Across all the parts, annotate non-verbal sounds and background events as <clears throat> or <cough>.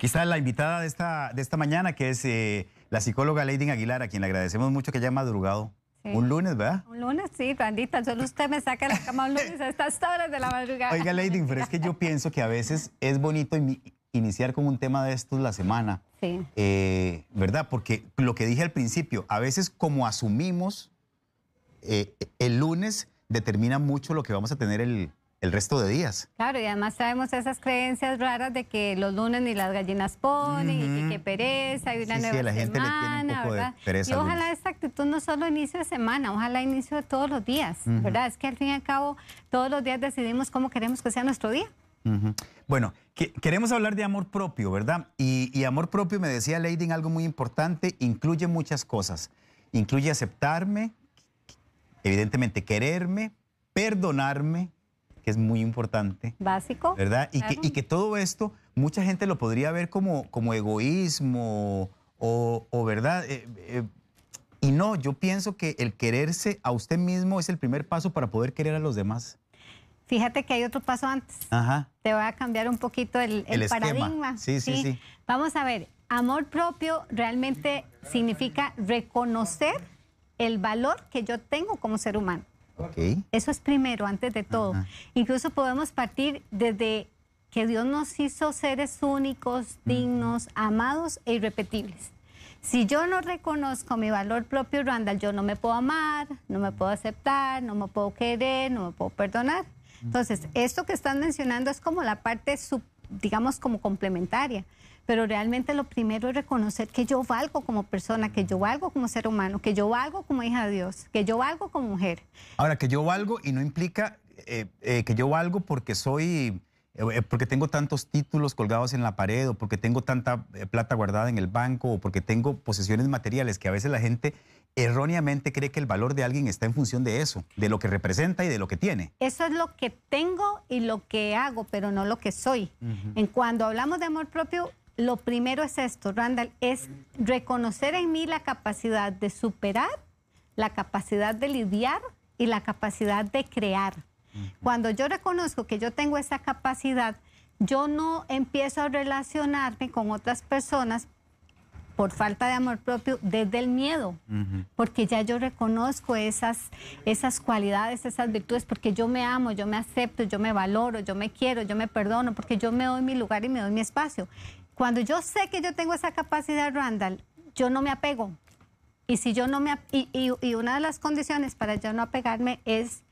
Aquí está la invitada de esta, de esta mañana, que es eh, la psicóloga Lady Aguilar, a quien le agradecemos mucho que haya madrugado. Un lunes, ¿verdad? Un lunes, sí, bandita. Solo usted me saca la cama un lunes a estas horas de la madrugada. Oiga, Lady, pero es que yo pienso que a veces es bonito iniciar con un tema de estos la semana. Sí. Eh, ¿Verdad? Porque lo que dije al principio, a veces como asumimos eh, el lunes, determina mucho lo que vamos a tener el, el resto de días. Claro, y además sabemos esas creencias raras de que los lunes ni las gallinas ponen y que, pereza y una nueva la gente semana, le tiene y ojalá esta actitud no solo inicio de semana, ojalá inicio de todos los días, ¿verdad? Es que al fin y al cabo todos los días decidimos cómo queremos que sea nuestro día. Bueno, queremos hablar de amor propio, ¿verdad? Y, y amor propio, me decía Lady, algo muy importante, incluye muchas cosas. Incluye aceptarme, evidentemente quererme, perdonarme, que es muy importante. Básico. ¿Verdad? Y, que, todo esto, mucha gente lo podría ver como, como egoísmo o, ¿verdad? Eh, eh, y no, yo pienso que el quererse a usted mismo es el primer paso para poder querer a los demás. Fíjate que hay otro paso antes. Ajá. Te voy a cambiar un poquito el, paradigma. sí, sí, sí, Vamos a ver, amor propio realmente significa reconocer el valor que yo tengo como ser humano. Eso es primero, antes de todo. Incluso podemos partir desde que Dios nos hizo seres únicos, dignos, amados e irrepetibles. Si yo no reconozco mi valor propio, Randall, yo no me puedo amar, no me puedo aceptar, no me puedo querer, no me puedo perdonar. Entonces, esto que están mencionando es como la parte, digamos, como complementaria pero realmente lo primero es reconocer que yo valgo como persona, que yo valgo como ser humano, que yo valgo como hija de Dios, que yo valgo como mujer. Ahora, que yo valgo y no implica eh, eh, que yo valgo porque soy, eh, porque tengo tantos títulos colgados en la pared o porque tengo tanta plata guardada en el banco o porque tengo posesiones materiales que a veces la gente erróneamente cree que el valor de alguien está en función de eso, de lo que representa y de lo que tiene. Eso es lo que tengo y lo que hago, pero no lo que soy. En cuando hablamos de amor propio, lo primero es esto, Randall, es reconocer en mí la capacidad de superar, la capacidad de lidiar y la capacidad de crear. Cuando yo reconozco que yo tengo esa capacidad, yo no empiezo a relacionarme con otras personas por falta de amor propio desde el miedo, porque ya yo reconozco esas, esas cualidades, esas virtudes, porque yo me amo, yo me acepto, yo me valoro, yo me quiero, yo me perdono, porque yo me doy mi lugar y me doy mi espacio. Cuando yo sé que yo tengo esa capacidad, Randall, yo no me apego. Y si yo no me y, una de las condiciones para yo no apegarme es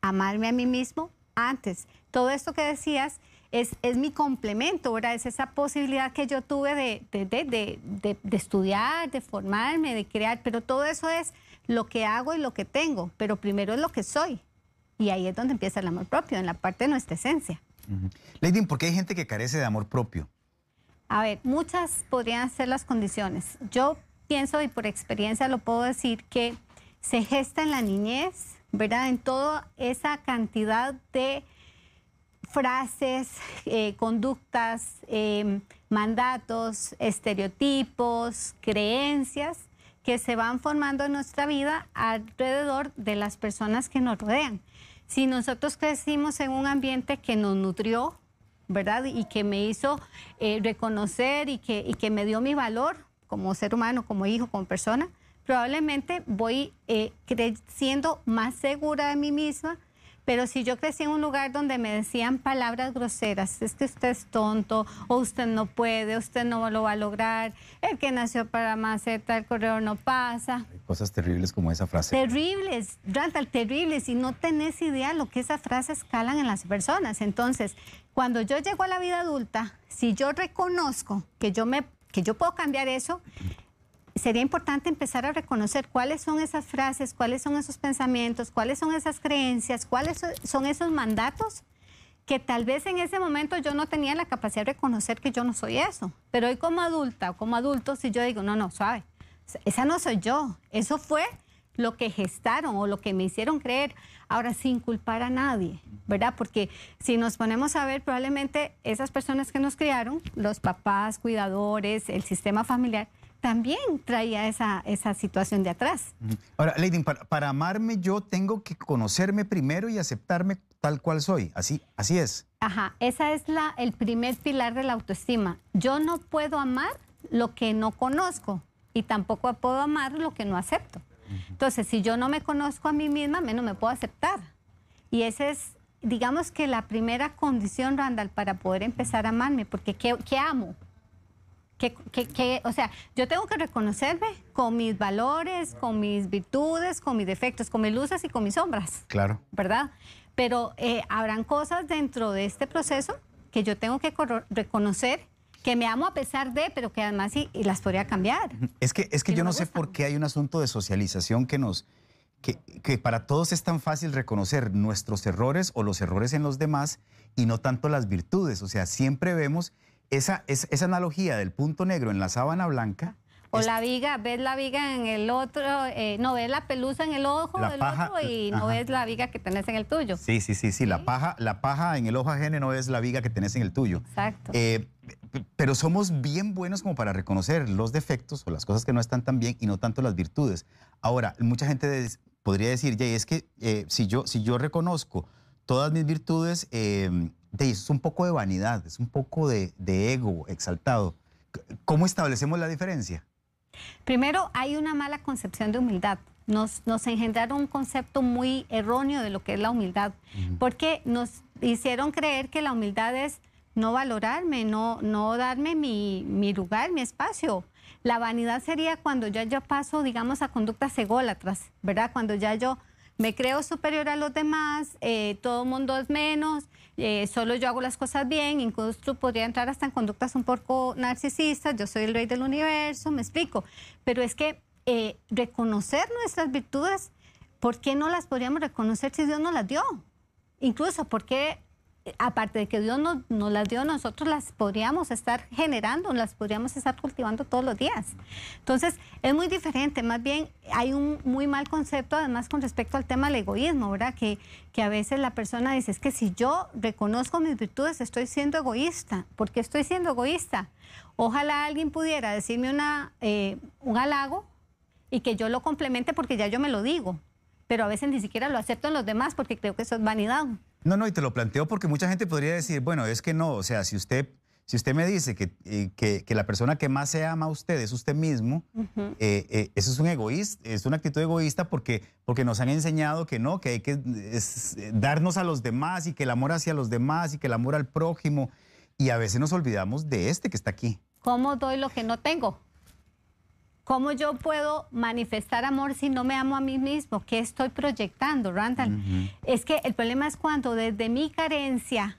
amarme a mí mismo antes. Todo esto que decías es, es mi complemento, ¿verdad? Es esa posibilidad que yo tuve de, estudiar, de formarme, de crear, pero todo eso es lo que hago y lo que tengo, pero primero es lo que soy. Y ahí es donde empieza el amor propio, en la parte de nuestra esencia. Lady, ¿por qué hay gente que carece de amor propio? A ver, muchas podrían ser las condiciones. Yo pienso y por experiencia lo puedo decir que se gesta en la niñez, ¿verdad? En toda esa cantidad de frases, eh, conductas, em, mandatos, estereotipos, creencias que se van formando en nuestra vida alrededor de las personas que nos rodean. Si nosotros crecimos en un ambiente que nos nutrió, ¿verdad? Y que me hizo eh, reconocer y que, y que me dio mi valor como ser humano, como hijo, como persona, probablemente voy eh, creciendo más segura de mí misma. Pero si yo crecí en un lugar donde me decían palabras groseras, es que usted es tonto, o usted no puede, usted no lo va a lograr, el que nació para maceta, el corredor no pasa. cosas terribles como esa frase. Terribles, Randall, terribles, y no tenés idea lo que esas frases calan en las personas. Entonces, cuando yo llego a la vida adulta, si yo reconozco que yo, me, que yo puedo cambiar eso, sería importante empezar a reconocer cuáles son esas frases, cuáles son esos pensamientos, cuáles son esas creencias, cuáles son esos mandatos que tal vez en ese momento yo no tenía la capacidad de reconocer que yo no soy eso. Pero hoy como adulta o como adulto, si yo digo, no, no, suave, esa no soy yo, eso fue lo que gestaron o lo que me hicieron creer, ahora sin culpar a nadie. ¿verdad? Porque si nos ponemos a ver, probablemente esas personas que nos criaron, los papás, cuidadores, el sistema familiar, también traía esa, esa situación de atrás. Ahora, Lady, para, amarme yo tengo que conocerme primero y aceptarme tal cual soy. Así, así es. Ajá, esa es la, el primer pilar de la autoestima. Yo no puedo amar lo que no conozco y tampoco puedo amar lo que no acepto. Entonces, si yo no me conozco a mí misma, menos me puedo aceptar. Y ese es digamos que la primera condición, Randall, para poder empezar a amarme, porque ¿qué, qué amo? ¿Qué, qué, qué o sea, yo tengo que reconocerme con mis valores, con mis virtudes, con mis defectos, con mis luces y con mis sombras. Claro. ¿Verdad? Pero eh, habrán cosas dentro de este proceso que yo tengo que reconocer que me amo a pesar de, pero que además sí y las podría cambiar. Es que, es que, yo no sé por qué hay un asunto de socialización que nos, que, para todos es tan fácil reconocer nuestros errores o los errores en los demás y no tanto las virtudes. O sea, siempre vemos esa, esa, analogía del punto negro en la sábana blanca. O la viga, ves la viga en el otro, eh, no ves la pelusa en el ojo del otro y no ves la viga que tenés en el tuyo. Sí, sí, sí, sí, La, paja, la paja en el ojo ajeno no es la viga que tenés en el tuyo. Exacto. Eh, pero somos bien buenos como para reconocer los defectos o las cosas que no están tan bien y no tanto las virtudes. Ahora, mucha gente podría decir, Jay, es que eh, si, yo, reconozco todas mis virtudes, eh, es un poco de vanidad, es un poco de, ego exaltado. ¿Cómo establecemos la diferencia? Primero, hay una mala concepción de humildad. Nos, nos, engendraron un concepto muy erróneo de lo que es la humildad, porque nos hicieron creer que la humildad es no valorarme, no, no darme mi lugar, mi espacio. La vanidad sería cuando ya yo paso, digamos, a conductas ególatras, ¿verdad? Cuando ya yo me creo superior a los demás, eh, todo mundo es menos, eh, solo yo hago las cosas bien, incluso podría entrar hasta en conductas un poco narcisistas, yo soy el rey del universo, me explico. Pero es que eh, reconocer nuestras virtudes, ¿por qué no las podríamos reconocer si Dios no las dio? Incluso, ¿por qué aparte de que Dios nos, las dio, nosotros las podríamos estar generando, las podríamos estar cultivando todos los días. Entonces, es muy diferente, más bien hay un muy mal concepto además con respecto al tema del egoísmo, ¿verdad? Que, a veces la persona dice, es que si yo reconozco mis virtudes, estoy siendo egoísta. ¿Por qué estoy siendo egoísta? Ojalá alguien pudiera decirme una, eh, un halago y que yo lo complemente porque ya yo me lo digo, pero a veces ni siquiera lo acepto en los demás porque creo que eso es vanidad. No, no, y te lo planteo porque mucha gente podría decir, bueno, es que no, o sea, si usted, si usted me dice que, eh, que, la persona que más se ama a usted es usted mismo, eh, eh, eso es un egoísta, es una actitud egoísta porque, porque nos han enseñado que no, que hay que darnos a los demás y que el amor hacia los demás y que el amor al prójimo. Y a veces nos olvidamos de este que está aquí. ¿Cómo doy lo que no tengo? ¿Cómo yo puedo manifestar amor si no me amo a mí mismo? ¿Qué estoy proyectando, Randall? Es que el problema es cuando desde mi carencia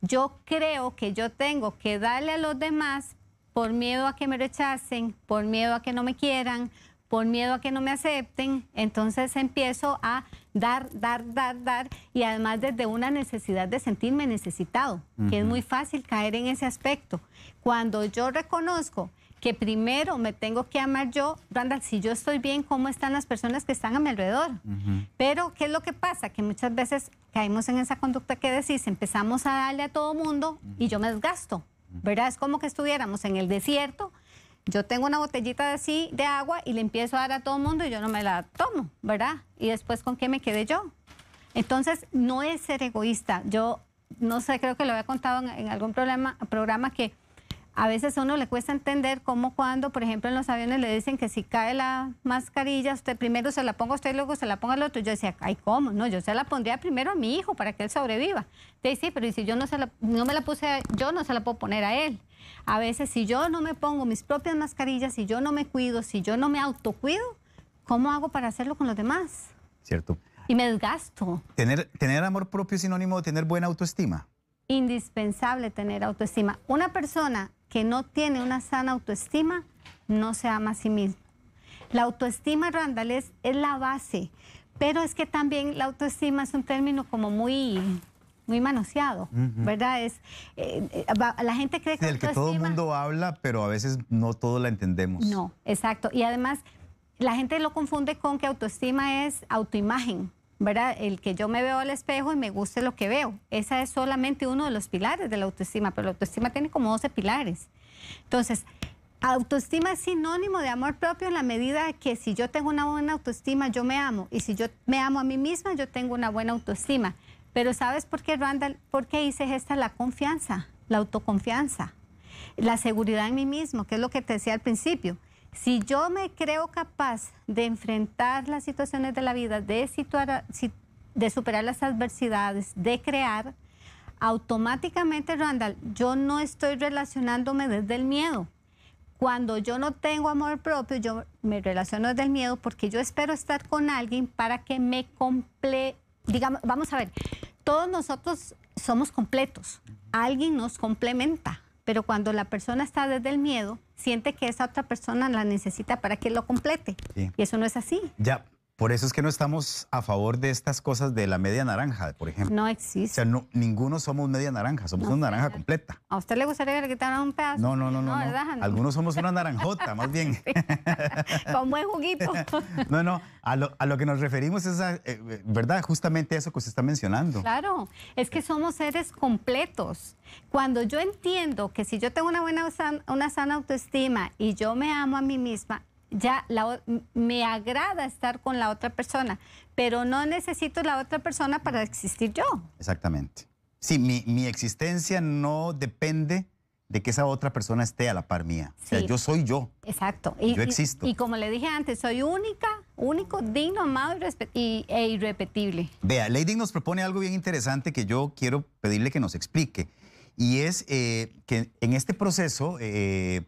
yo creo que yo tengo que darle a los demás por miedo a que me rechacen, por miedo a que no me quieran, por miedo a que no me acepten, entonces empiezo a dar, dar, dar, dar y además desde una necesidad de sentirme necesitado, que es muy fácil caer en ese aspecto. Cuando yo reconozco que primero me tengo que amar yo, Randall, si yo estoy bien, ¿cómo están las personas que están a mi alrededor? Pero, ¿qué es lo que pasa? Que muchas veces caemos en esa conducta que decís, empezamos a darle a todo mundo y yo me desgasto, ¿verdad? Es como que estuviéramos en el desierto, yo tengo una botellita de así de agua y le empiezo a dar a todo mundo y yo no me la tomo, ¿verdad? Y después, ¿con qué me quedé yo? Entonces, no es ser egoísta. Yo, no sé, creo que lo había contado en, en algún programa, programa que a veces a uno le cuesta entender cómo cuando, por ejemplo, en los aviones le dicen que si cae la mascarilla, usted primero se la ponga a usted y luego se la ponga al otro. Yo decía, ay, ¿cómo? No, yo se la pondría primero a mi hijo para que él sobreviva. Te sí, pero si yo no, se no me la puse, yo no se la puedo poner a él. A veces, si yo no me pongo mis propias mascarillas, si yo no me cuido, si yo no me autocuido, ¿cómo hago para hacerlo con los demás? Cierto. Y me desgasto. ¿Tener, tener amor propio es sinónimo de tener buena autoestima? Indispensable tener autoestima. Una persona que no tiene una sana autoestima no se ama a sí mismo. La autoestima, Randall, es, la base, pero es que también la autoestima es un término como muy muy manoseado, ¿verdad? Es, eh, eh, la gente cree que... Del que todo el mundo habla, pero a veces no todos la entendemos. No, exacto. Y además, la gente lo confunde con que autoestima es autoimagen. ¿verdad? El que yo me veo al espejo y me guste lo que veo. Esa es solamente uno de los pilares de la autoestima, pero la autoestima tiene como 12 pilares. Entonces, autoestima es sinónimo de amor propio en la medida que si yo tengo una buena autoestima, yo me amo. Y si yo me amo a mí misma, yo tengo una buena autoestima. Pero ¿sabes por qué, Randall? ¿Por qué hice esta la confianza, la autoconfianza, la seguridad en mí mismo, que es lo que te decía al principio? Si yo me creo capaz de enfrentar las situaciones de la vida, de, situar, de superar las adversidades, de crear, automáticamente, Randall, yo no estoy relacionándome desde el miedo. Cuando yo no tengo amor propio, yo me relaciono desde el miedo porque yo espero estar con alguien para que me complete. vamos a ver, todos nosotros somos completos. Alguien nos complementa. Pero cuando la persona está desde el miedo, siente que esa otra persona la necesita para que lo complete. Y eso no es así. Ya, por eso es que no estamos a favor de estas cosas de la media naranja, por ejemplo. No existe. O sea, ninguno somos media naranja, somos una naranja completa. ¿A usted le gustaría que le quitaran un pedazo? No, no, no, no. Algunos somos una naranjota, más bien. <laughs> Con buen juguito. <laughs> no, no, a lo, que nos referimos es, eh, eh, ¿verdad? Justamente eso que usted está mencionando. Claro, es que somos seres completos. Cuando yo entiendo que si yo tengo una buena, una sana autoestima y yo me amo a mí misma, ya la, me agrada estar con la otra persona, pero no necesito la otra persona para existir yo. Exactamente. Sí, mi, existencia no depende de que esa otra persona esté a la par mía. O sea, yo soy yo. Exacto. yo existo. Y, como le dije antes, soy única, único, digno, amado e irrepetible. Vea, Lady nos propone algo bien interesante que yo quiero pedirle que nos explique. Y es eh, que en este proceso eh,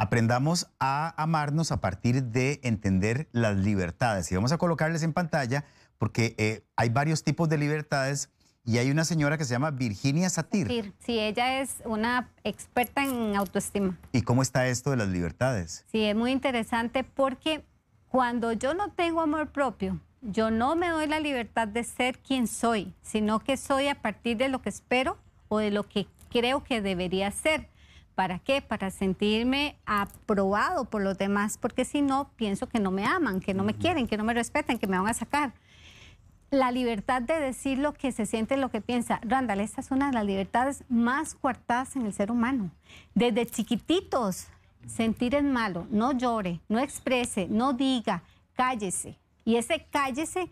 Aprendamos a amarnos a partir de entender las libertades. Y vamos a colocarles en pantalla porque eh, hay varios tipos de libertades y hay una señora que se llama Virginia Satir. Sí, ella es una experta en autoestima. ¿Y cómo está esto de las libertades? Sí, es muy interesante porque cuando yo no tengo amor propio, yo no me doy la libertad de ser quien soy, sino que soy a partir de lo que espero o de lo que creo que debería ser. ¿Para qué? Para sentirme aprobado por los demás, porque si no, pienso que no me aman, que no me quieren, que no me respetan, que me van a sacar. La libertad de decir lo que se siente, lo que piensa. Randall, esta es una de las libertades más coartadas en el ser humano. Desde chiquititos, sentir es malo, no llore, no exprese, no diga, cállese. Y ese cállese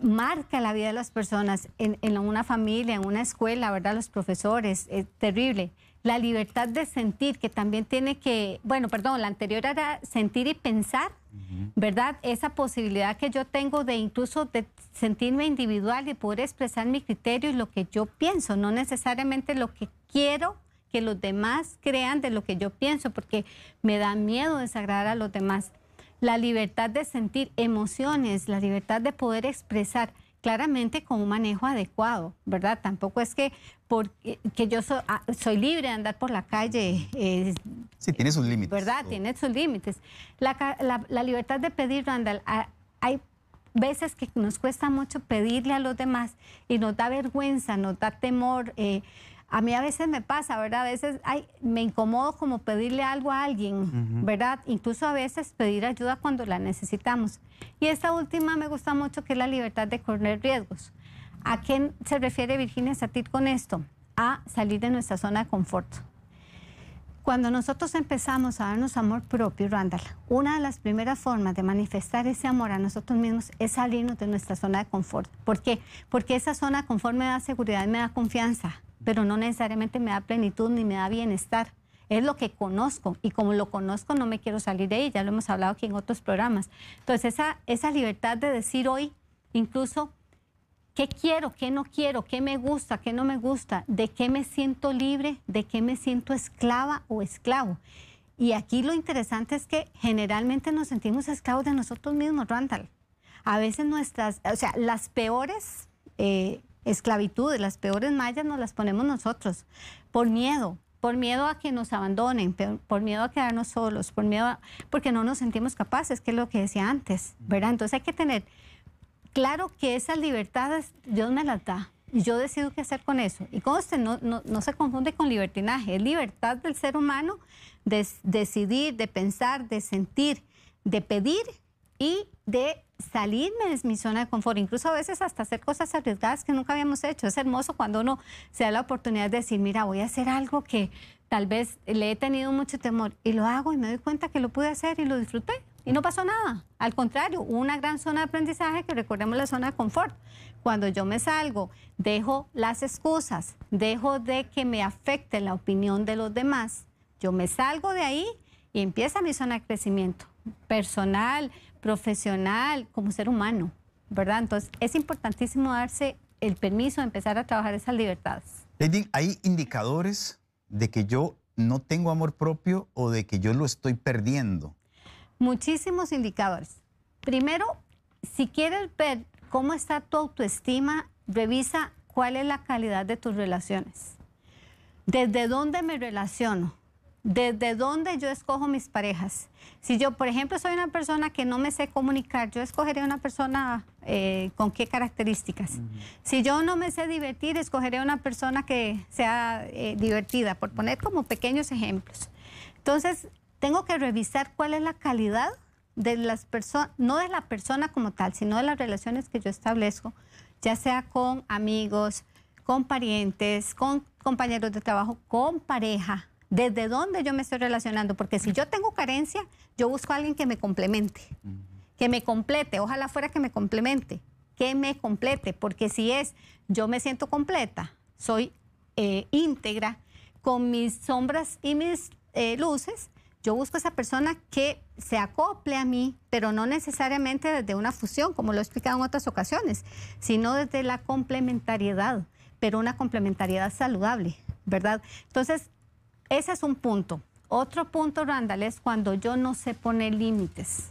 marca la vida de las personas en, en una familia, en una escuela, ¿verdad? Los profesores, es terrible la libertad de sentir, que también tiene que, bueno, perdón, la anterior era sentir y pensar, ¿verdad? Esa posibilidad que yo tengo de incluso de sentirme individual y poder expresar mi criterio y lo que yo pienso, no necesariamente lo que quiero que los demás crean de lo que yo pienso, porque me da miedo desagradar a los demás. La libertad de sentir emociones, la libertad de poder expresar claramente con un manejo adecuado, ¿verdad? Tampoco es que, porque, yo ah, soy libre de andar por la calle. Eh, sí, tiene sus límites. ¿Verdad? Tiene sus límites. La, libertad de pedir, Randall, ah, hay veces que nos cuesta mucho pedirle a los demás y nos da vergüenza, nos da temor. Eh, a mí a veces me pasa, ¿verdad? A veces me incomodo como pedirle algo a alguien, ¿verdad? Incluso a veces pedir ayuda cuando la necesitamos. Y esta última me gusta mucho, que es la libertad de correr riesgos. ¿A qué se refiere Virginia Satir con esto? A salir de nuestra zona de confort. Cuando nosotros empezamos a darnos amor propio, Randall, una de las primeras formas de manifestar ese amor a nosotros mismos es salirnos de nuestra zona de confort. ¿Por qué? Porque esa zona de me da seguridad, me da confianza pero no necesariamente me da plenitud ni me da bienestar. Es lo que conozco y como lo conozco no me quiero salir de Ya lo hemos hablado aquí en otros programas. Entonces esa, esa libertad de decir hoy, incluso, qué quiero, qué no quiero, qué me gusta, qué no me gusta, de qué me siento libre, de qué me siento esclava o esclavo. Y aquí lo interesante es que generalmente nos sentimos esclavos de nosotros mismos, Randall. A veces nuestras, o sea, las peores... Eh, esclavitud, las peores mallas nos las ponemos nosotros, por miedo, por miedo a que nos abandonen, por miedo a quedarnos solos, por miedo porque no nos sentimos capaces, que es lo que decía antes, ¿verdad? Entonces hay que tener claro que esas libertades Dios me las da y yo decido qué hacer con eso. Y conste, no, no, no, se confunde con libertinaje, es libertad del ser humano de decidir, de pensar, de sentir, de pedir y de salirme de mi zona de confort, incluso a veces hasta hacer cosas arriesgadas que nunca habíamos hecho. Es hermoso cuando uno se da la oportunidad de decir, mira, voy a hacer algo que tal vez le he tenido mucho temor y lo hago y me doy cuenta que lo pude hacer y lo disfruté y no pasó nada. Al contrario, una gran zona de aprendizaje que recordemos la zona de confort. Cuando yo me salgo, dejo las excusas, dejo de que me afecte la opinión de los demás. Yo me salgo de ahí y empieza mi zona de crecimiento personal, profesional, como ser humano, ¿verdad? Entonces es importantísimo darse el permiso de empezar a trabajar esas libertades. ¿hay indicadores de que yo no tengo amor propio o de que yo lo estoy perdiendo? Muchísimos indicadores. Primero, si quieres ver cómo está tu autoestima, revisa cuál es la calidad de tus relaciones. ¿Desde dónde me relaciono? desde dónde yo escojo mis parejas. Si yo, por ejemplo, soy una persona que no me sé comunicar, yo escogeré una persona eh, con qué características. Si yo no me sé divertir, escogeré una persona que sea eh, divertida, por poner como pequeños ejemplos. Entonces, tengo que revisar cuál es la calidad de las personas, no de la persona como tal, sino de las relaciones que yo establezco, ya sea con amigos, con parientes, con compañeros de trabajo, con pareja desde dónde yo me estoy relacionando, porque si yo tengo carencia, yo busco a alguien que me complemente, que me complete, ojalá fuera que me complemente, que me complete, porque si es, yo me siento completa, soy eh, íntegra, con mis sombras y mis eh, luces, yo busco a esa persona que se acople a mí, pero no necesariamente desde una fusión, como lo he explicado en otras ocasiones, sino desde la complementariedad, pero una complementariedad saludable, ¿verdad? Entonces, ese es un punto. Otro punto, Randall, es cuando yo no sé poner límites.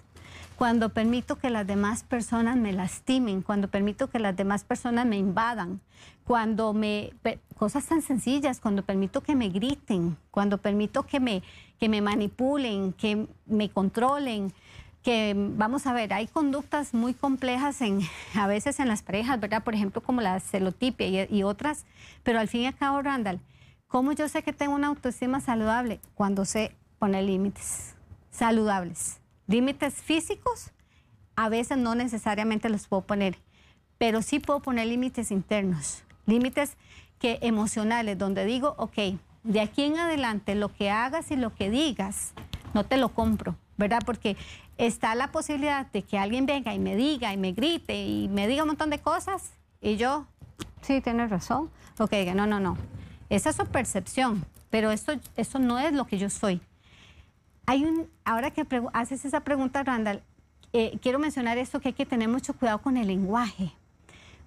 Cuando permito que las demás personas me lastimen, cuando permito que las demás personas me invadan, cuando me cosas tan sencillas, cuando permito que me griten, cuando permito que me que me manipulen, que me controlen, que vamos a ver, hay conductas muy complejas en, <laughs> a veces en las parejas, ¿verdad? Por ejemplo, como la celotipia y, y otras, pero al fin y al cabo, Randall, ¿Cómo yo sé que tengo una autoestima saludable? Cuando sé poner límites saludables. Límites físicos, a veces no necesariamente los puedo poner, pero sí puedo poner límites internos, límites que emocionales, donde digo, ok, de aquí en adelante lo que hagas y lo que digas, no te lo compro, ¿verdad? Porque está la posibilidad de que alguien venga y me diga y me grite y me diga un montón de cosas y yo, sí, tienes razón, ok, no, no, no. Esa es su percepción, pero eso, eso no es lo que yo soy. Hay un, ahora que haces esa pregunta, Randall, eh, quiero mencionar esto, que hay que tener mucho cuidado con el lenguaje,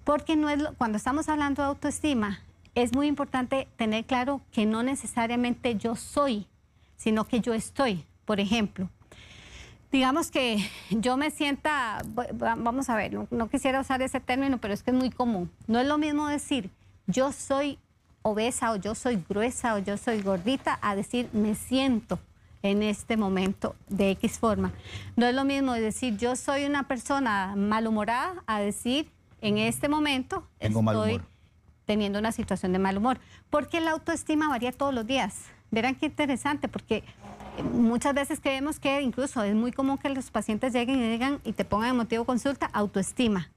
porque no es cuando estamos hablando de autoestima, es muy importante tener claro que no necesariamente yo soy, sino que yo estoy. Por ejemplo, digamos que yo me sienta, vamos a ver, no quisiera usar ese término, pero es que es muy común. No es lo mismo decir yo soy obesa o yo soy gruesa o yo soy gordita a decir me siento en este momento de X forma. No es lo mismo decir yo soy una persona malhumorada a decir en este momento estoy teniendo una situación de mal humor, porque la autoestima varía todos los días. Verán qué interesante, porque muchas veces creemos que incluso es muy común que los pacientes lleguen y y te pongan en motivo consulta autoestima.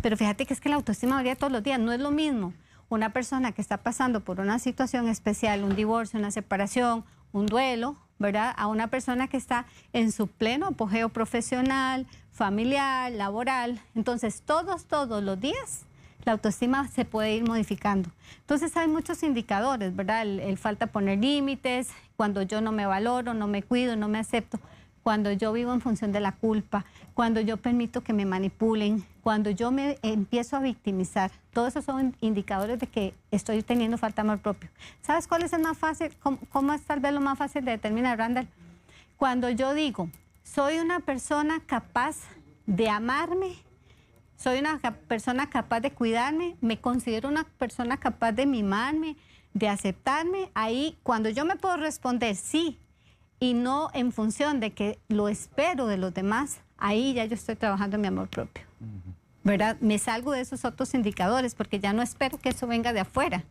Pero fíjate que es que la autoestima varía todos los días, no es lo mismo una persona que está pasando por una situación especial, un divorcio, una separación, un duelo, ¿verdad? A una persona que está en su pleno apogeo profesional, familiar, laboral. Entonces, todos, todos los días la autoestima se puede ir modificando. Entonces hay muchos indicadores, ¿verdad? El, el falta poner límites, cuando yo no me valoro, no me cuido, no me acepto cuando yo vivo en función de la culpa, cuando yo permito que me manipulen, cuando yo me empiezo a victimizar. Todos esos son indicadores de que estoy teniendo falta de amor propio. ¿Sabes cuál es el más fácil? ¿Cómo, es tal vez lo más fácil de determinar, Randall? Cuando yo digo, soy una persona capaz de amarme, soy una persona capaz de cuidarme, me considero una persona capaz de mimarme, de aceptarme, ahí cuando yo me puedo responder, sí, y no en función de que lo espero de los demás, ahí ya yo estoy trabajando en mi amor propio. ¿Verdad? Me salgo de esos otros indicadores porque ya no espero que eso venga de afuera.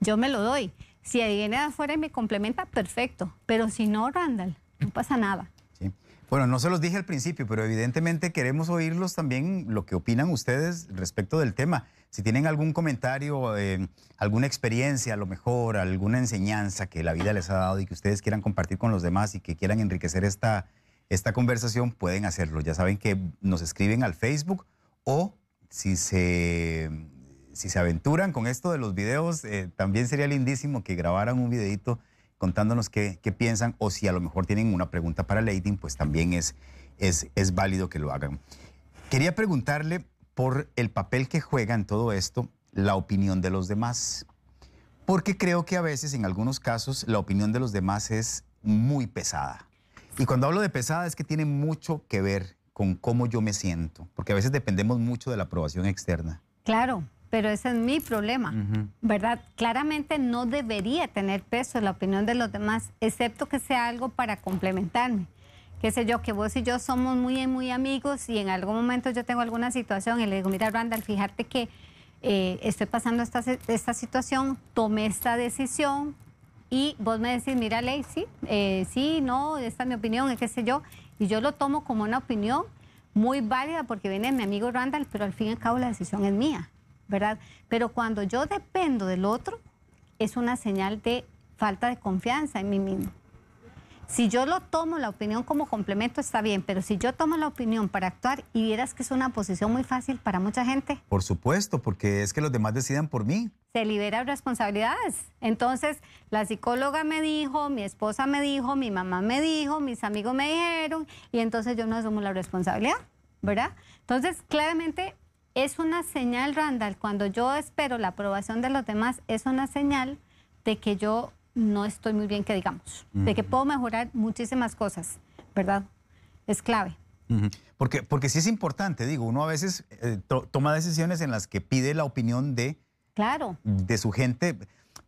Yo me lo doy. Si viene de afuera y me complementa, perfecto. Pero si no, Randall, no pasa nada. Sí. Bueno, no se los dije al principio, pero evidentemente queremos oírlos también lo que opinan ustedes respecto del tema. Si tienen algún comentario, eh, alguna experiencia a lo mejor, alguna enseñanza que la vida les ha dado y que ustedes quieran compartir con los demás y que quieran enriquecer esta, esta conversación, pueden hacerlo. Ya saben que nos escriben al Facebook o si se, si se aventuran con esto de los videos, eh, también sería lindísimo que grabaran un videito contándonos qué, piensan o si a lo mejor tienen una pregunta para Lady, pues también es, es, es válido que lo hagan. Quería preguntarle por el papel que juega en todo esto la opinión de los demás. Porque creo que a veces, en algunos casos, la opinión de los demás es muy pesada. Y cuando hablo de pesada es que tiene mucho que ver con cómo yo me siento, porque a veces dependemos mucho de la aprobación externa. Claro, pero ese es mi problema, ¿verdad? Claramente no debería tener peso la opinión de los demás, excepto que sea algo para complementarme qué sé yo, que vos y yo somos muy, muy amigos y en algún momento yo tengo alguna situación y le digo, mira, Randall, fíjate que eh, estoy pasando esta, situación, tomé esta decisión y vos me decís, mira, Ley, sí, eh, no, esta es mi opinión, qué sé yo, y yo lo tomo como una opinión muy válida porque viene mi amigo Randall, pero al fin y al cabo la decisión es mía, ¿verdad? Pero cuando yo dependo del otro, es una señal de falta de confianza en mí mismo. Si yo lo tomo, la opinión como complemento está bien, pero si yo tomo la opinión para actuar y vieras que es una posición muy fácil para mucha gente. Por supuesto, porque es que los demás decidan por mí. Se liberan responsabilidades. Entonces, la psicóloga me dijo, mi esposa me dijo, mi mamá me dijo, mis amigos me dijeron, y entonces yo no asumo la responsabilidad, ¿verdad? Entonces, claramente es una señal, Randall, cuando yo espero la aprobación de los demás, es una señal de que yo no estoy muy bien, que digamos, de que puedo mejorar muchísimas cosas, ¿verdad? Es clave. Porque, porque sí es importante, digo, uno a veces eh, toma decisiones en las que pide la opinión de, claro. de su gente.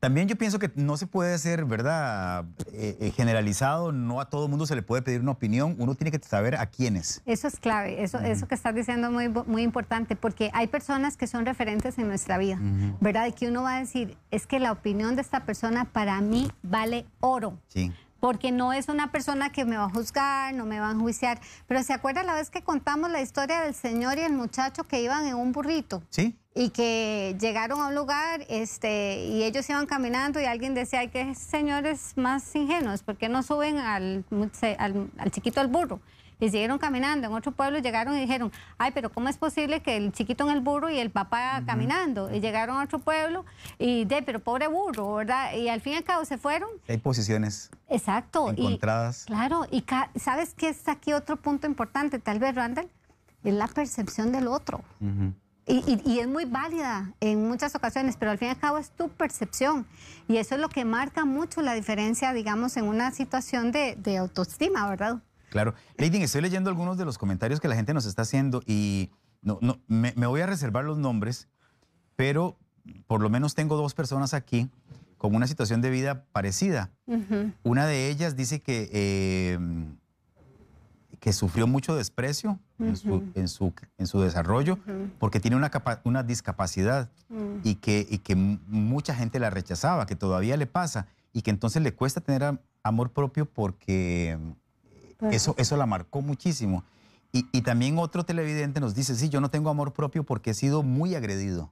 También yo pienso que no se puede hacer, ¿verdad? Eh, eh, generalizado, no a todo mundo se le puede pedir una opinión, uno tiene que saber a quiénes. Eso es clave, eso, eso que estás diciendo es muy, muy importante, porque hay personas que son referentes en nuestra vida, ¿verdad? Y que uno va a decir, es que la opinión de esta persona para mí vale oro. Sí porque no es una persona que me va a juzgar, no me va a enjuiciar. Pero ¿se acuerda la vez que contamos la historia del señor y el muchacho que iban en un burrito? Sí. Y que llegaron a un lugar este, y ellos iban caminando y alguien decía, ay, que señores más ingenuos, ¿por qué no suben al chiquito al burro? y siguieron caminando. En otro pueblo llegaron y dijeron, ay, pero ¿cómo es posible que el chiquito en el burro y el papá caminando? Y llegaron a otro pueblo y de, pero pobre burro, ¿verdad? Y al fin y al cabo se fueron. Hay posiciones. Exacto. Encontradas. claro, y sabes que es aquí otro punto importante, tal vez, Randall, es la percepción del otro. Y, es muy válida en muchas ocasiones, pero al fin y al cabo es tu percepción. Y eso es lo que marca mucho la diferencia, digamos, en una situación de, de autoestima, ¿verdad? Claro. Leydi, estoy leyendo algunos de los comentarios que la gente nos está haciendo y no, me, voy a reservar los nombres, pero por lo menos tengo dos personas aquí con una situación de vida parecida. Una de ellas dice que, eh, que sufrió mucho desprecio en, su, en, su, desarrollo porque tiene una, una discapacidad mm. y, que, y que mucha gente la rechazaba, que todavía le pasa y que entonces le cuesta tener amor propio porque eso, eso la marcó muchísimo. Y, también otro televidente nos dice, sí, yo no tengo amor propio porque he sido muy agredido.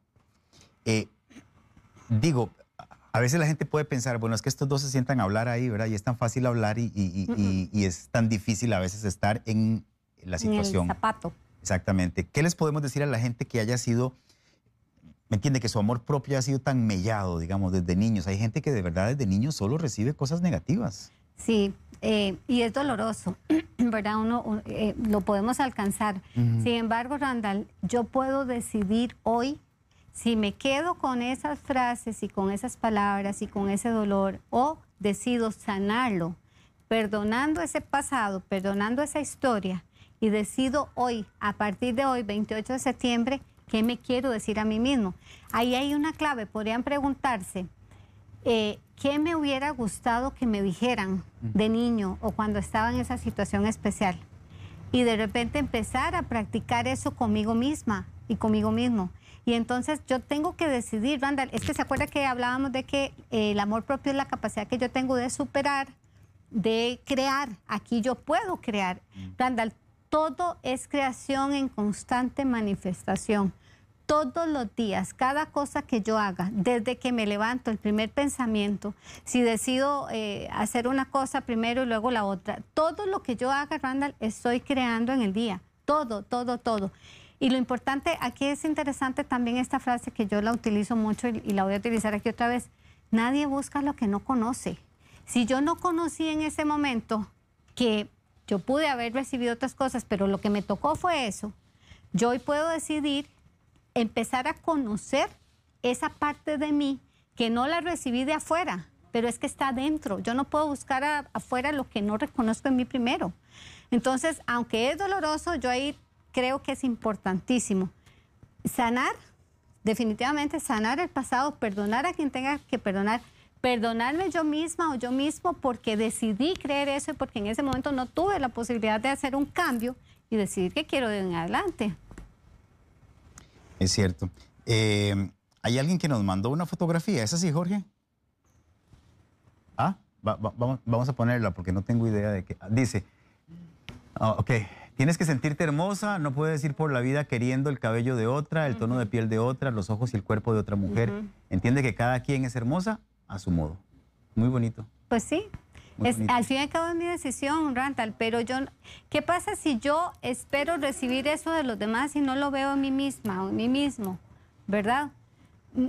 Eh, digo, a veces la gente puede pensar, bueno, es que estos dos se sientan a hablar ahí, ¿verdad? Y es tan fácil hablar y, es tan difícil a veces estar en la situación. En zapato. Exactamente. ¿Qué les podemos decir a la gente que haya sido, me entiende, que su amor propio ha sido tan mellado, digamos, desde niños? Hay gente que de verdad desde niños solo recibe cosas negativas. Sí, eh, y es doloroso, <clears throat> ¿verdad? Uno eh, lo podemos alcanzar. Sin embargo, Randall, yo puedo decidir hoy si me quedo con esas frases y con esas palabras y con ese dolor o decido sanarlo, perdonando ese pasado, perdonando esa historia y decido hoy, a partir de hoy, 28 de septiembre, qué me quiero decir a mí mismo. Ahí hay una clave, podrían preguntarse, eh, qué me hubiera gustado que me dijeran de niño o cuando estaba en esa situación especial. Y de repente empezar a practicar eso conmigo misma y conmigo mismo. Y entonces yo tengo que decidir, Randall, es que se acuerda que hablábamos de que eh, el amor propio es la capacidad que yo tengo de superar, de crear. Aquí yo puedo crear. Randall, todo es creación en constante manifestación todos los días, cada cosa que yo haga, desde que me levanto, el primer pensamiento, si decido eh, hacer una cosa primero y luego la otra, todo lo que yo haga, Randall, estoy creando en el día, todo, todo, todo. Y lo importante, aquí es interesante también esta frase que yo la utilizo mucho y, y la voy a utilizar aquí otra vez, nadie busca lo que no conoce. Si yo no conocí en ese momento que yo pude haber recibido otras cosas, pero lo que me tocó fue eso, yo hoy puedo decidir empezar a conocer esa parte de mí que no la recibí de afuera, pero es que está adentro. Yo no puedo buscar afuera lo que no reconozco en mí primero. Entonces, aunque es doloroso, yo ahí creo que es importantísimo sanar, definitivamente sanar el pasado, perdonar a quien tenga que perdonar, perdonarme yo misma o yo mismo porque decidí creer eso y porque en ese momento no tuve la posibilidad de hacer un cambio y decidir qué quiero de en adelante. Es cierto. Eh, hay alguien que nos mandó una fotografía, ¿Esa así, Jorge? Ah, vamos, a ponerla porque no tengo idea de qué. Ah, dice, ah, ok, tienes que sentirte hermosa, no puedes ir por la vida queriendo el cabello de otra, el tono de piel de otra, los ojos y el cuerpo de otra mujer. Entiende que cada quien es hermosa a su modo. Muy bonito. Pues sí, al fin y al cabo es mi decisión, Rantal. pero yo, ¿qué pasa si yo espero recibir eso de los demás y no lo veo a mí misma o a mí mismo? ¿Verdad?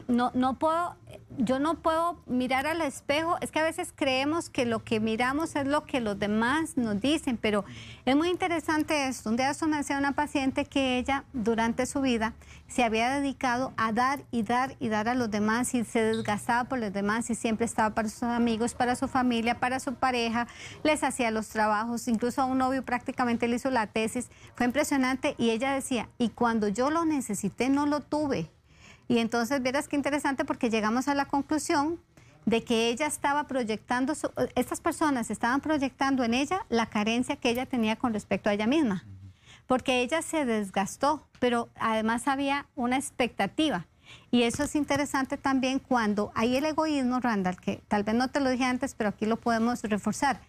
no, no puedo, yo no puedo mirar al espejo. Es que a veces creemos que lo que miramos es lo que los demás nos dicen, pero es muy interesante esto. Un día se me una paciente que ella durante su vida se había dedicado a dar y dar y dar a los demás y se desgastaba por los demás y siempre estaba para sus amigos, para su familia, para su pareja, les hacía los trabajos, incluso a un novio prácticamente le hizo la tesis. Fue impresionante y ella decía, y cuando yo lo necesité no lo tuve. Y entonces, verás qué interesante porque llegamos a la conclusión de que ella estaba proyectando, estas personas estaban proyectando en ella la carencia que ella tenía con respecto a ella misma, porque ella se desgastó, pero además había una expectativa. Y eso es interesante también cuando hay el egoísmo, Randall, que tal vez no te lo dije antes, pero aquí lo podemos reforzar.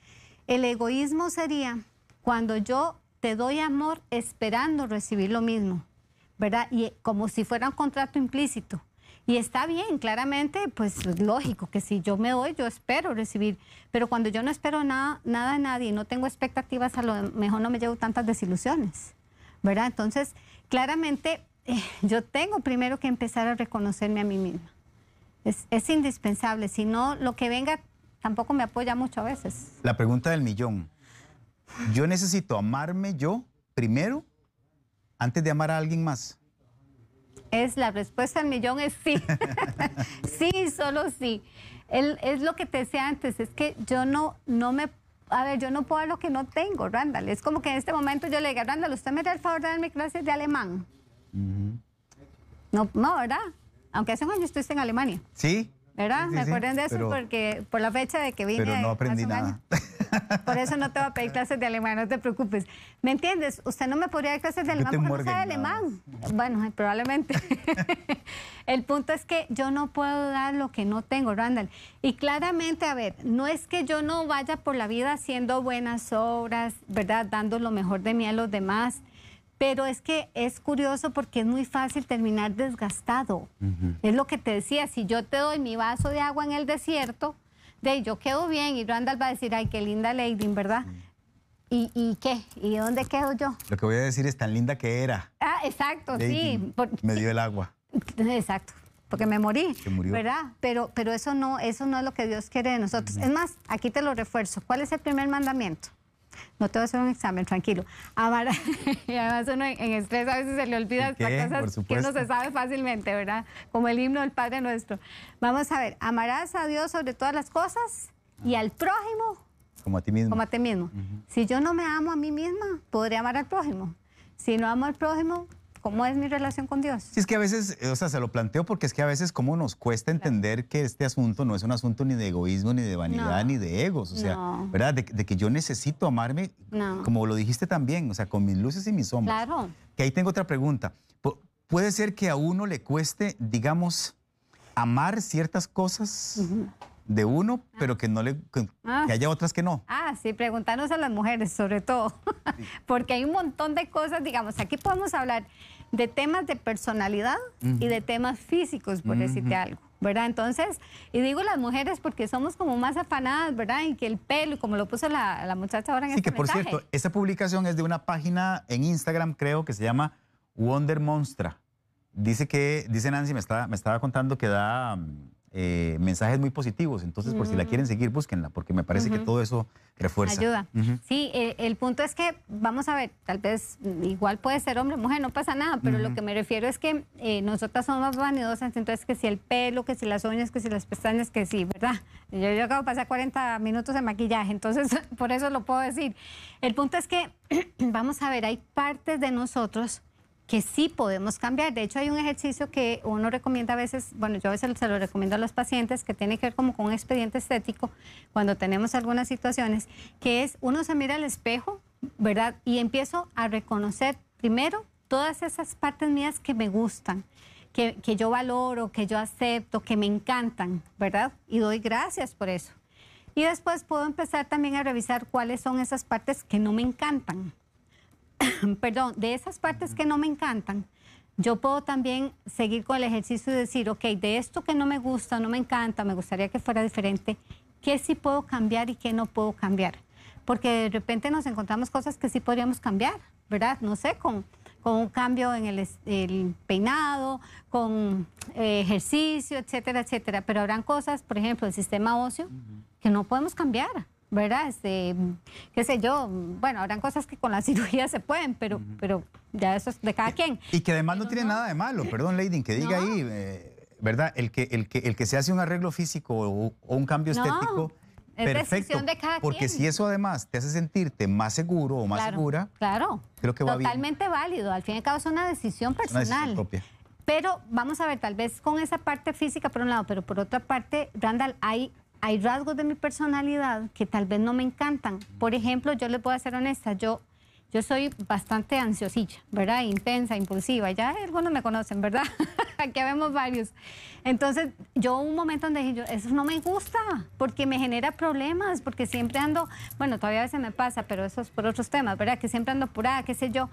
El egoísmo sería cuando yo te doy amor esperando recibir lo mismo. ¿verdad? Y eh, como si fuera un contrato implícito. Y está bien, claramente, pues es lógico que si yo me doy, yo espero recibir. Pero cuando yo no espero nada, nada de nadie, no tengo expectativas, a lo mejor no me llevo tantas desilusiones, ¿verdad? Entonces, claramente, eh, yo tengo primero que empezar a reconocerme a mí misma. Es, es indispensable, si no, lo que venga tampoco me apoya mucho a veces. La pregunta del millón. ¿Yo necesito amarme yo primero antes de amar a alguien más? Es la respuesta al millón es sí. <laughs> sí, solo sí. Él es lo que te decía antes, es que yo no, no me... A ver, yo no puedo lo que no tengo, Randall. Es como que en este momento yo le diga, Randall, ¿usted me da el favor de darme clases de alemán? No, no, ¿verdad? Aunque hace un año estuviste en Alemania. Sí. ¿Verdad? me acuerdan de eso porque por la fecha de que vine. Pero no aprendí nada. <laughs> Por eso no te voy a pedir clases de alemán, no te preocupes. ¿Me entiendes? Usted no me podría dar clases de alemán porque no sabe alemán. Bueno, probablemente. <laughs> El punto es que yo no puedo dar lo que no tengo, Randall. Y claramente, a ver, no es que yo no vaya por la vida haciendo buenas obras, ¿verdad? Dando lo mejor de mí a los demás. Pero es que es curioso porque es muy fácil terminar desgastado. Es lo que te decía, si yo te doy mi vaso de agua en el desierto, de yo quedo bien y Randall va a decir, ay, qué linda Lady, ¿verdad? Mm. ¿Y, qué? ¿Y dónde quedo yo? Lo que voy a decir es tan linda que era. Ah, exacto, sí. <laughs> Me dio el agua. Exacto, porque me morí, murió. ¿verdad? Pero, pero eso, no, eso no es lo que Dios quiere de nosotros. Es más, aquí te lo refuerzo. ¿Cuál es el primer mandamiento? No te voy a hacer un examen, tranquilo. Amar, <laughs> y además uno en, estrés a veces se le olvida las cosas que no se sabe fácilmente, ¿verdad? Como el himno del Padre Nuestro. Vamos a ver, amarás a Dios sobre todas las cosas y ah. al prójimo. Como a ti mismo. Como a ti mismo. Si yo no me amo a mí misma, podría amar al prójimo. Si no amo al prójimo, ¿Cómo es mi relación con Dios? Sí, es que a veces, eh, o sea, se lo planteo porque es que a veces como nos cuesta entender que este asunto no es un asunto ni de egoísmo, ni de vanidad, ni de egos, o sea, ¿verdad? De, que yo necesito amarme, como lo dijiste también, o sea, con mis luces y mis sombras. Claro. Que ahí tengo otra pregunta. Puede ser que a uno le cueste, digamos, amar ciertas cosas de uno, ah. pero que no le ah. que, haya otras que no. Ah, sí, pregúntanos a las mujeres sobre todo, <laughs> porque hay un montón de cosas, digamos, aquí podemos hablar de temas de personalidad y de temas físicos, por decirte algo. ¿verdad? Entonces, y digo las mujeres porque somos como más afanadas, ¿verdad? en que el pelo, como lo puso la, muchacha ahora en sí, este que por cierto, esa publicación es de una página en Instagram, creo, que se llama Wonder Monstra. Dice que, dice Nancy, me, estaba me estaba contando que da mm, eh, mensajes muy positivos. Entonces, por si la quieren mm. seguir, búsquenla, porque me parece que todo eso refuerza. Ayuda. Sí, el punto es que, vamos a ver, tal vez igual puede ser hombre, mujer, no pasa nada, pero lo que me refiero es que eh, nosotras somos más vanidosas, entonces que si el pelo, que si las uñas, que si las pestañas, que sí, ¿verdad? Yo, yo acabo de pasar 40 minutos de maquillaje, entonces <laughs> por eso lo puedo decir. El punto es que, <clears throat> vamos a ver, hay partes de nosotros que sí podemos cambiar. De hecho, hay un ejercicio que uno recomienda a veces, bueno, yo a veces se lo recomiendo a los pacientes, que tiene que ver como con un expediente estético, cuando tenemos algunas situaciones, que es uno se mira al espejo, ¿verdad? Y empiezo a reconocer primero todas esas partes mías que me gustan. Que, que yo valoro, que yo acepto, que me encantan, ¿verdad? Y doy gracias por eso. Y después puedo empezar también a revisar cuáles son esas partes que no me encantan, <coughs> perdón, de esas partes que no me encantan, yo puedo también seguir con el ejercicio y decir, ok, de esto que no me gusta, no me encanta, me gustaría que fuera diferente, ¿qué sí puedo cambiar y qué no puedo cambiar? Porque de repente nos encontramos cosas que sí podríamos cambiar, ¿verdad? No sé, con, un cambio en el, peinado, con eh, ejercicio, etcétera, etcétera. Pero habrán cosas, por ejemplo, el sistema óseo, que no podemos cambiar. ¿verdad? Este, qué sé yo, bueno, habrán cosas que con la <laughs> cirugía se pueden, pero, pero ya eso es de cada quien. Y que además no tiene nada de malo, perdón, Lady, que diga ahí, eh, ¿verdad? El que, el, que, el que se hace un arreglo físico o, un cambio estético. perfecto, porque si eso además te hace sentirte más seguro o más segura, claro, creo que va totalmente válido. Al fin y al cabo es una decisión personal. Pero vamos a ver, tal vez con esa parte física por un lado, pero por otra parte, Randall, hay hay rasgos de mi personalidad que tal vez no me encantan. Por ejemplo, yo les voy a ser honesta, yo, yo soy bastante ansiosilla, ¿verdad? Intensa, impulsiva. Ya algunos me conocen, ¿verdad? <laughs> Aquí vemos varios. Entonces, yo un momento donde dije, yo, eso no me gusta, porque me genera problemas, porque siempre ando, bueno, todavía a veces me pasa, pero eso es por otros temas, ¿verdad? Que siempre ando apurada, qué sé yo.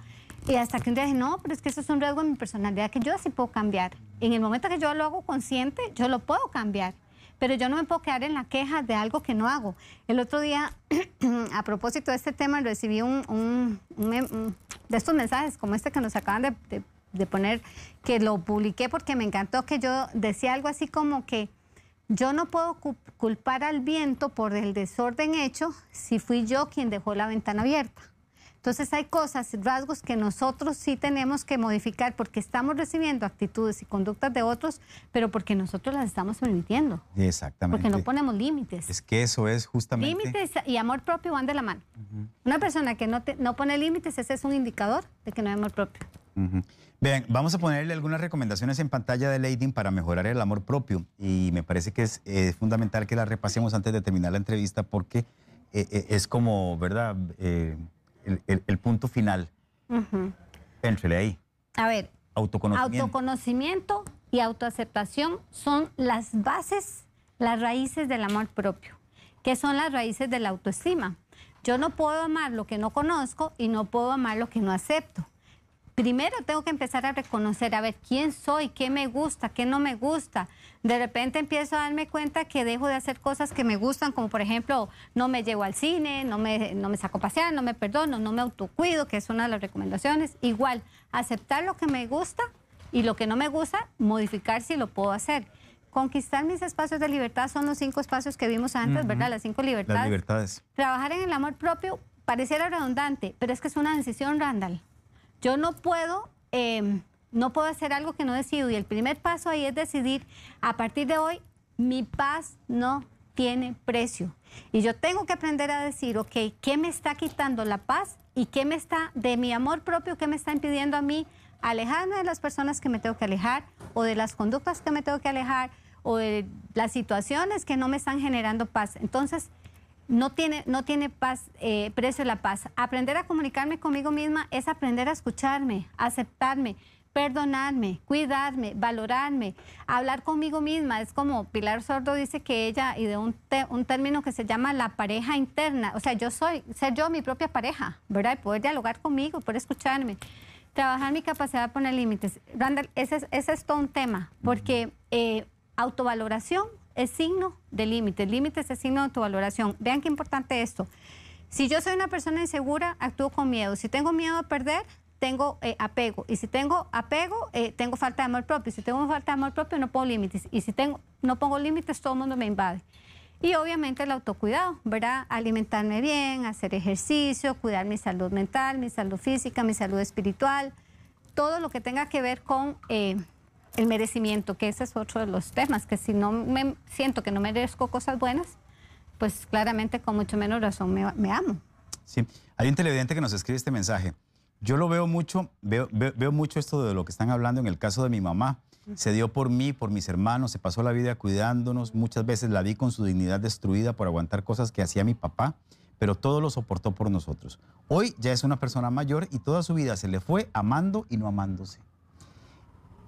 Y hasta que un día dije, no, pero es que eso es un rasgo de mi personalidad que yo sí puedo cambiar. En el momento que yo lo hago consciente, yo lo puedo cambiar pero yo no me puedo quedar en la queja de algo que no hago. El otro día, <clears throat> a propósito de este tema, recibí em, un, de estos mensajes como este que nos acaban de poner, que lo publiqué porque me encantó que yo decía algo así como que yo no puedo culpar al viento por el desorden hecho si fui yo quien dejó la ventana abierta. Entonces hay cosas, rasgos que nosotros sí tenemos que modificar porque estamos recibiendo actitudes y conductas de otros, pero porque nosotros las estamos permitiendo. Exactamente. Porque no ponemos límites. Es que eso es justamente... Límites y amor propio van de la mano. Una persona que no, no pone límites, ese es un indicador de que no hay amor propio. Bien, vamos a ponerle algunas recomendaciones en pantalla de Leiding para mejorar el amor propio. Y me parece que es, eh, fundamental que la repasemos antes de terminar la entrevista porque eh, eh, es como, ¿verdad? el, punto final. Uh ahí. A ver. Autoconocimiento. Autoconocimiento y autoaceptación son las bases, las raíces del amor propio, que son las raíces de la autoestima. Yo no puedo amar lo que no conozco y no puedo amar lo que no acepto primero tengo que empezar a reconocer, a ver quién soy, qué me gusta, qué no me gusta. De repente empiezo a darme cuenta que dejo de hacer cosas que me gustan, como por ejemplo, no me llevo al cine, no me, no me saco a pasear, no me perdono, no me autocuido, que es una de las recomendaciones. Igual, aceptar lo que me gusta y lo que no me gusta, modificar si lo puedo hacer. Conquistar mis espacios de libertad son los cinco espacios que vimos antes, ¿verdad? Las cinco libertades. Las libertades. Trabajar en el amor propio pareciera redundante, pero es que es una decisión, Randall. Yo no puedo, em, no puedo hacer algo que no decido. Y el primer paso ahí es decidir, a partir de hoy, mi paz no tiene precio. Y yo tengo que aprender a decir, ok, ¿qué me está quitando la paz? ¿Y qué me está, de mi amor propio, qué me está impidiendo a mí alejarme de las personas que me tengo que alejar o de las conductas que me tengo que alejar? o de las situaciones que no me están generando paz. Entonces, no tiene, no tiene paz, eh, precio la paz. Aprender a comunicarme conmigo misma es aprender a escucharme, aceptarme, perdonarme, cuidarme, valorarme, hablar conmigo misma. Es como Pilar Sordo dice que ella, y de un, un término que se llama la pareja interna, o sea, yo soy, ser yo mi propia pareja, ¿verdad? Y poder dialogar conmigo, poder escucharme. Trabajar mi capacidad de poner límites. Randall, ese es, todo un tema, porque eh, autovaloración es signo de límites. Límites es signo de tu valoración. Vean qué importante esto. Si yo soy una persona insegura, actúo con miedo. Si tengo miedo a perder, tengo eh, apego. Y si tengo apego, eh, tengo falta de amor propio. Si tengo falta de amor propio, no pongo límites. Y si tengo, no pongo límites, todo el mundo me invade. Y obviamente el autocuidado, ¿verdad? Alimentarme bien, hacer ejercicio, cuidar mi salud mental, mi salud física, mi salud espiritual, todo lo que tenga que ver con eh, el merecimiento, que ese es otro de los temas, que si no me siento que no merezco cosas buenas, pues claramente con mucho menos razón me, amo. Sí, hay un televidente que nos escribe este mensaje. Yo lo veo mucho, veo, mucho esto de lo que están hablando en el caso de mi mamá. Se dio por mí, por mis hermanos, se pasó la vida cuidándonos. Muchas veces la vi con su dignidad destruida por aguantar cosas que hacía mi papá, pero todo lo soportó por nosotros. Hoy ya es una persona mayor y toda su vida se le fue amando y no amándose.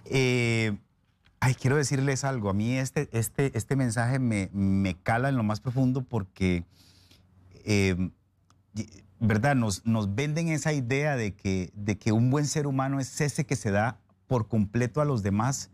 Eh, ay, quiero decirles algo. A mí este, este, este mensaje me, me cala en lo más profundo porque, eh, ¿verdad? Nos, nos venden esa idea de que, de que un buen ser humano es ese que se da por completo a los demás.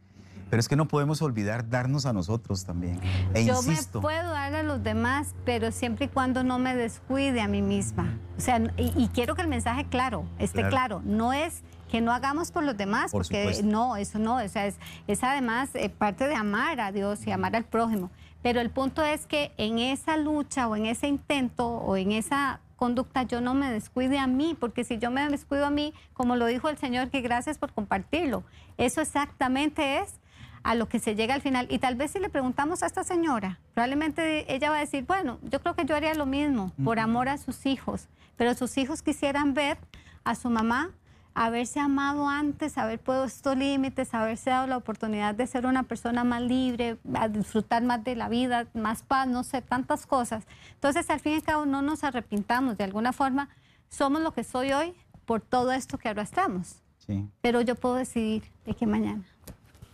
Pero es que no podemos olvidar darnos a nosotros también. E Yo me puedo dar a los demás, pero siempre y cuando no me descuide a mí misma. O sea, y, quiero que el mensaje claro, esté claro. No es que no hagamos por los demás, porque no, eso no, o sea, es, además eh, parte de amar a Dios y amar al prójimo. Pero el punto es que en esa lucha o en ese intento o en esa conducta yo no me descuide a mí, porque si yo me descuido a mí, como lo dijo el Señor, que gracias por compartirlo, eso exactamente es a lo que se llega al final. Y tal vez si le preguntamos a esta señora, probablemente ella va a decir, bueno, yo creo que yo haría lo mismo por amor a sus hijos, pero sus hijos quisieran ver a su mamá haberse amado antes, haber puesto límites, haberse dado la oportunidad de ser una persona más libre, a disfrutar más de la vida, más paz, no sé, tantas cosas. Entonces, al fin y al cabo, no nos arrepintamos. De alguna forma, somos lo que soy hoy por todo esto que arrastramos. Sí. Pero yo puedo decidir de qué mañana.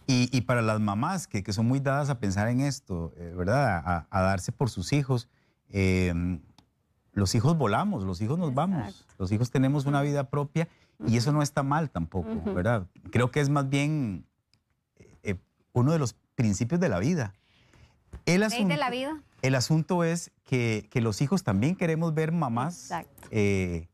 Y, para las mamás que, que, son muy dadas a pensar en esto, eh, ¿verdad? A, darse por sus hijos. Eh, los hijos volamos, los hijos nos vamos, los hijos tenemos una vida propia y eso no está mal tampoco, ¿verdad? Creo que es más bien eh, uno de los principios de la vida. El asunto, El asunto es que, los hijos también queremos ver mamás eh,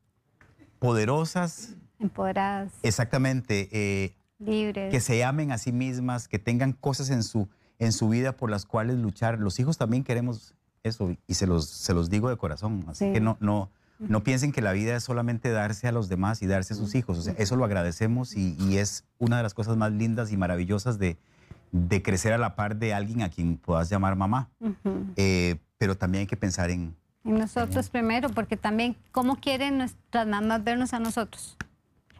poderosas. Empoderadas. Exactamente. Eh, Libres. Que se amen a sí mismas, que tengan cosas en su, en su vida por las cuales luchar. Los hijos también queremos eso y se los, se los digo de corazón. Así que no, no piensen que la vida es solamente darse a los demás y darse a sus hijos. eso lo agradecemos y, es una de las cosas más lindas y maravillosas de, crecer a la par de alguien a quien puedas llamar mamá. Eh, pero también hay que pensar en... nosotros primero, porque también, ¿cómo quieren nuestras mamás vernos a nosotros?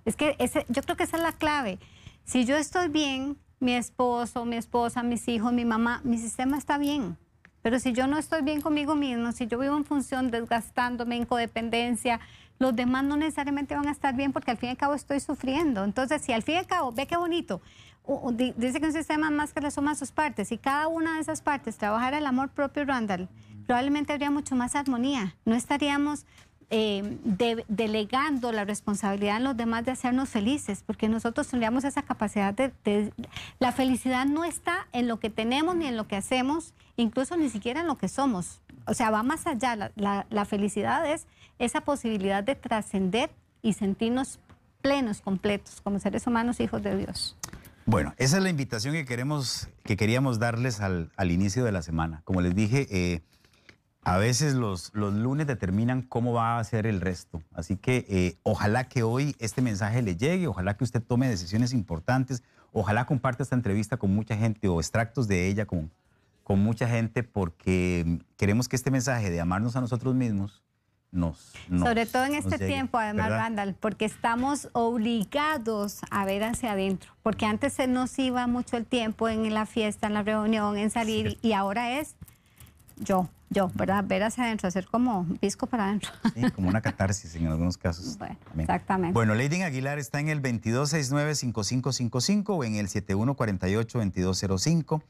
Es que yo creo que esa es la clave. Si yo estoy bien, mi esposo, mi esposa, mis hijos, mi mamá, mi sistema está bien. Pero si yo no estoy bien conmigo mismo, si yo vivo en función, desgastándome, en codependencia, los demás no necesariamente van a estar bien porque al fin y al cabo estoy sufriendo. Entonces, si al fin y al cabo, ve qué bonito, dice que un sistema más que la suma sus partes. Si cada una de esas partes trabajara el amor propio, Randall, probablemente habría mucho más armonía. No estaríamos eh, delegando la responsabilidad en los demás de hacernos felices, porque nosotros tendríamos esa capacidad de, La felicidad no está en lo que tenemos ni en lo que hacemos, incluso ni siquiera en lo que somos. O sea, va más allá. La, felicidad es esa posibilidad de trascender y sentirnos plenos, completos, como seres humanos, hijos de Dios. Bueno, esa es la invitación que, queremos, que queríamos darles al, inicio de la semana. Como les dije... Eh, a veces los, los lunes determinan cómo va a ser el resto. Así que eh, ojalá que hoy este mensaje le llegue, ojalá que usted tome decisiones importantes, ojalá comparta esta entrevista con mucha gente o extractos de ella con, con mucha gente, porque mm, queremos que este mensaje de amarnos a nosotros mismos nos... Sobre todo en este tiempo, además, ¿verdad? Randall, porque estamos obligados a ver hacia adentro, porque antes se nos iba mucho el tiempo en la fiesta, en la reunión, en salir, y ahora es yo yo, ¿verdad? Ver hacia adentro, hacer como pisco para adentro. Sí, como una catarsis en algunos casos. exactamente. Bueno, Lady Aguilar está en el 2269-5555 o en el 7148-2205.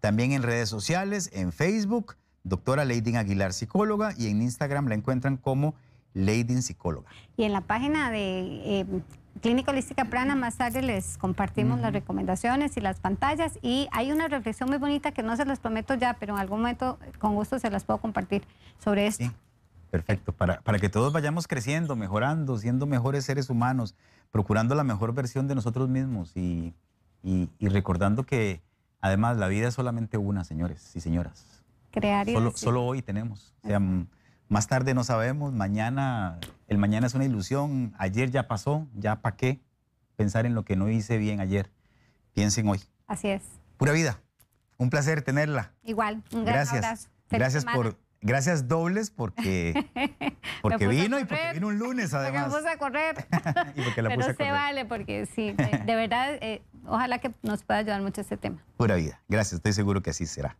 También en redes sociales, en Facebook, doctora Lady Aguilar, psicóloga, y en Instagram la encuentran como Lady Psicóloga. Y en la página de eh, Clínica Holística Prana más tarde les compartimos las recomendaciones y las pantallas y hay una reflexión muy bonita que no se las prometo ya, pero en algún momento con gusto se las puedo compartir sobre esto. Sí. Perfecto, para, para que todos vayamos creciendo, mejorando, siendo mejores seres humanos, procurando la mejor versión de nosotros mismos y, y, recordando que además la vida es solamente una, señores y señoras. Crear y solo, solo hoy tenemos. Más tarde no sabemos, mañana, el mañana es una ilusión, ayer ya pasó, ya pa' qué pensar en lo que no hice bien ayer. Piensen hoy. Así es. Pura vida. Un placer tenerla. Igual, gracias. gracias por gracias dobles porque <laughs> porque vino y porque vino un lunes además. Porque a correr. <laughs> y Pero puse se vale porque sí, de, verdad eh, ojalá que nos pueda ayudar mucho este tema. Pura vida. Gracias, estoy seguro que así será.